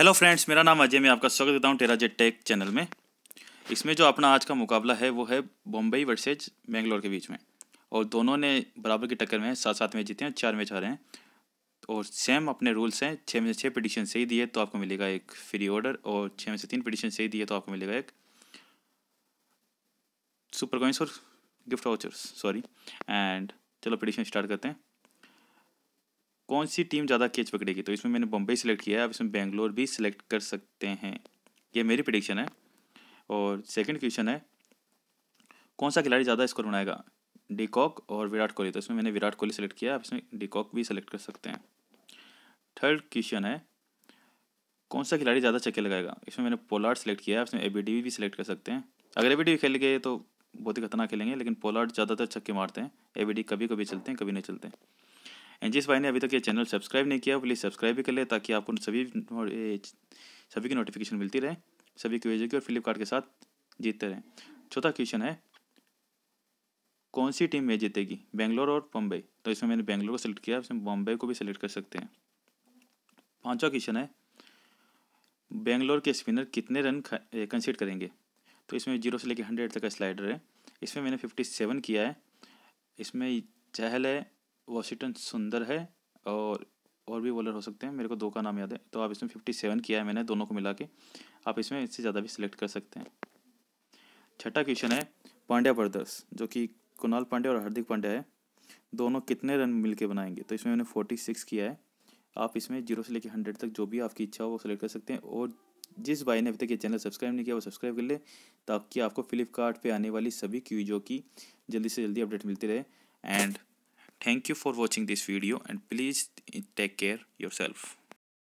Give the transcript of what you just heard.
Hello friends मेरा नाम अजय मैं आपका स्वागत करता हूँ टेराजेट टेक चैनल में इसमें जो अपना आज का मुकाबला है वो है बॉम्बई वर्सेज बेंगलोर के बीच में और दोनों ने बराबर की टक्कर में है सात सात में जीते हैं चार मैच हारे हैं और सेम अपने रूल्स हैं छः में से छः पिटिशन सही दिए तो आपको मिलेगा एक फ्री ऑर्डर और छः में से तीन पिटिशन सही दिए तो आपको मिलेगा एक सुपर कॉइंस और गिफ्ट वाउचर्स सॉरी एंड चलो पिटिशन स्टार्ट करते हैं कौन सी टीम ज़्यादा कैच पकड़ेगी तो इसमें मैंने बम्बई सेलेक्ट किया है आप इसमें बेंगलोर भी सिलेक्ट कर सकते हैं ये मेरी प्रडिक्शन है और सेकंड क्वेश्चन है कौन सा खिलाड़ी ज़्यादा स्कोर बनाएगा डिकॉक और विराट कोहली तो इसमें मैंने विराट कोहली सेलेक्ट किया आप इसमें डिकॉक भी सेलेक्ट कर सकते हैं थर्ड क्वेश्चन है कौन सा खिलाड़ी ज़्यादा चक्के लगाएगा इसमें मैंने पोलार्ड सेलेक्ट किया है इसमें ए भी सिलेक्ट कर सकते हैं अगर ए बी खेल गए तो बहुत ही खतरनाक खेलेंगे लेकिन पोलार्ड ज़्यादातर छक्के मारते हैं ए कभी कभी चलते हैं कभी नहीं चलते हैं एंड जिस भाई ने अभी तक ये चैनल सब्सक्राइब नहीं किया प्लीज़ सब्सक्राइब भी कर ले ताकि आपको सभी सभी की नोटिफिकेशन मिलती रहे सभी क्वेजों की और फ्लिपकार्ट के साथ जीतते रहें चौथा क्वेश्चन है कौन सी टीम में जीतेगी बेंगलोर और बम्बई तो इसमें मैंने बेंगलोर को सिलेक्ट किया इसमें बॉम्बे को भी सिलेक्ट कर सकते हैं पांचवा क्वेश्चन है बेंगलोर के स्पिनर कितने रन कंसीड करेंगे तो इसमें जीरो से लेकर हंड्रेड तक का स्लाइडर है इसमें मैंने फिफ्टी सेवन किया है इसमें चहल है वॉशिंगटन सुंदर है और और भी बॉलर हो सकते हैं मेरे को दो का नाम याद है तो आप इसमें फिफ्टी सेवन किया है मैंने दोनों को मिला के आप इसमें इससे ज़्यादा भी सिलेक्ट कर सकते हैं छठा क्वेश्चन है पांड्या ब्रदर्स जो कि कुणाल पांड्या और हार्दिक पांड्या है दोनों कितने रन मिल बनाएंगे तो इसमें मैंने फोर्टी सिक्स किया है आप इसमें जीरो से लेकर हंड्रेड तक जो भी आपकी इच्छा हो वो सिलेक्ट कर सकते हैं और जिस भाई ने अभी तक ये चैनल सब्सक्राइब नहीं किया वो सब्सक्राइब कर ले ताकि आपको फ्लिपकार्ट पे आने वाली सभी क्यूजों की जल्दी से जल्दी अपडेट मिलती रहे and Thank you for watching this video and please take care yourself.